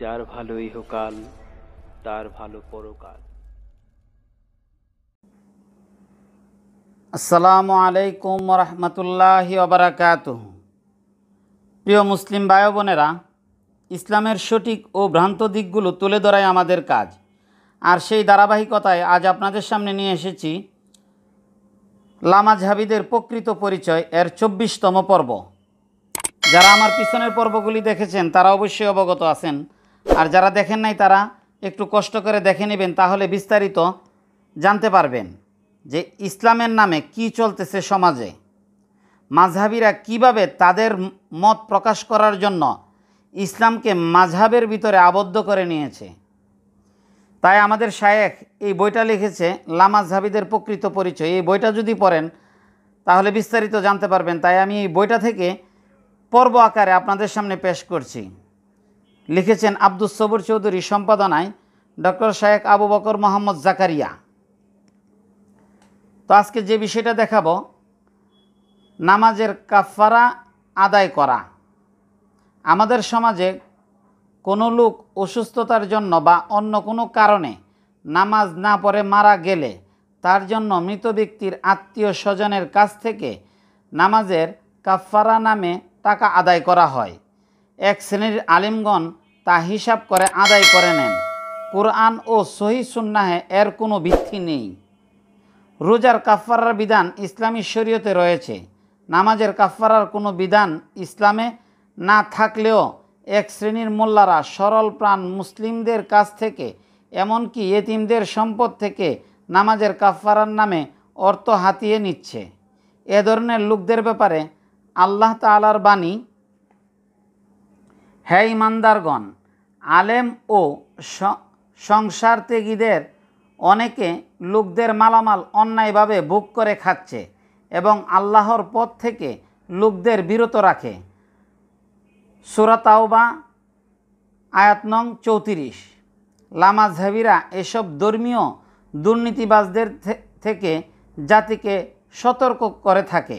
যার ভালো ইহকাল তার ভালো পরকাল আসসালামু আলাইকুম রহমতুল্লাহি ওবরাকাত প্রিয় মুসলিম ভাই বোনেরা ইসলামের সঠিক ও ভ্রান্ত দিকগুলো তুলে ধরাই আমাদের কাজ আর সেই ধারাবাহিকতায় আজ আপনাদের সামনে নিয়ে এসেছি লামাঝাবিদের প্রকৃত পরিচয় এর চব্বিশতম পর্ব যারা আমার পিছনের পর্বগুলি দেখেছেন তারা অবশ্যই অবগত আছেন আর যারা দেখেন নাই তারা একটু কষ্ট করে দেখে নেবেন তাহলে বিস্তারিত জানতে পারবেন যে ইসলামের নামে কি চলতেছে সমাজে মাঝহাবিরা কিভাবে তাদের মত প্রকাশ করার জন্য ইসলামকে মাঝহাবের ভিতরে আবদ্ধ করে নিয়েছে তাই আমাদের শায়েখ এই বইটা লিখেছে লামাজহাবিদের প্রকৃত পরিচয় এই বইটা যদি পড়েন তাহলে বিস্তারিত জানতে পারবেন তাই আমি এই বইটা থেকে পর্ব আকারে আপনাদের সামনে পেশ করছি লিখেছেন আব্দুস সবর চৌধুরী সম্পাদনায় ডক্টর শায়েক আবু বকর মোহাম্মদ জাকারিয়া তো আজকে যে বিষয়টা দেখাবো নামাজের কাফারা আদায় করা আমাদের সমাজে কোনো লোক অসুস্থতার জন্য বা অন্য কোনো কারণে নামাজ না পড়ে মারা গেলে তার জন্য মৃত ব্যক্তির আত্মীয় স্বজনের কাছ থেকে নামাজের কাফারা নামে টাকা আদায় করা হয় এক শ্রেণীর আলিমগণ তা হিসাব করে আদায় করে নেন কোরআন ও সহি সুন্নাহে এর কোনো ভিত্তি নেই রোজার কাফফারার বিধান ইসলামী শরীয়তে রয়েছে নামাজের কাফফারার কোনো বিধান ইসলামে না থাকলেও এক শ্রেণীর মোল্লারা সরল প্রাণ মুসলিমদের কাছ থেকে এমনকি এতিমদের সম্পদ থেকে নামাজের কাফফারার নামে অর্থ হাতিয়ে নিচ্ছে এ ধরনের লোকদের ব্যাপারে আল্লাহ তালার বাণী হে ইমানদারগণ আলেম ও সংসার ত্যাগীদের অনেকে লোকদের মালামাল অন্যায়ভাবে ভোগ করে খাচ্ছে এবং আল্লাহর পথ থেকে লোকদের বিরত রাখে সুরাতাওবা আয়াত নং চৌত্রিশ লামাজহাবিরা এসব ধর্মীয় দুর্নীতিবাজদের থেকে জাতিকে সতর্ক করে থাকে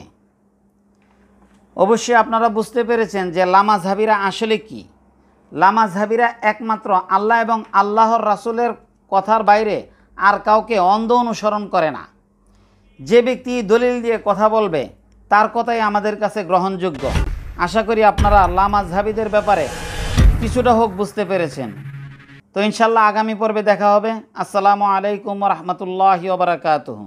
অবশ্যই আপনারা বুঝতে পেরেছেন যে লামা ঝাবিরা আসলে কি ঝাবিরা একমাত্র আল্লাহ এবং আল্লাহর রাসুলের কথার বাইরে আর কাউকে অন্ধ অনুসরণ করে না যে ব্যক্তি দলিল দিয়ে কথা বলবে তার কথাই আমাদের কাছে গ্রহণযোগ্য আশা করি আপনারা লামা ঝাবিদের ব্যাপারে কিছুটা হোক বুঝতে পেরেছেন তো ইনশাল্লাহ আগামী পর্বে দেখা হবে আসসালামু আলাইকুম রহমতুল্লাহ বারাকাতুহু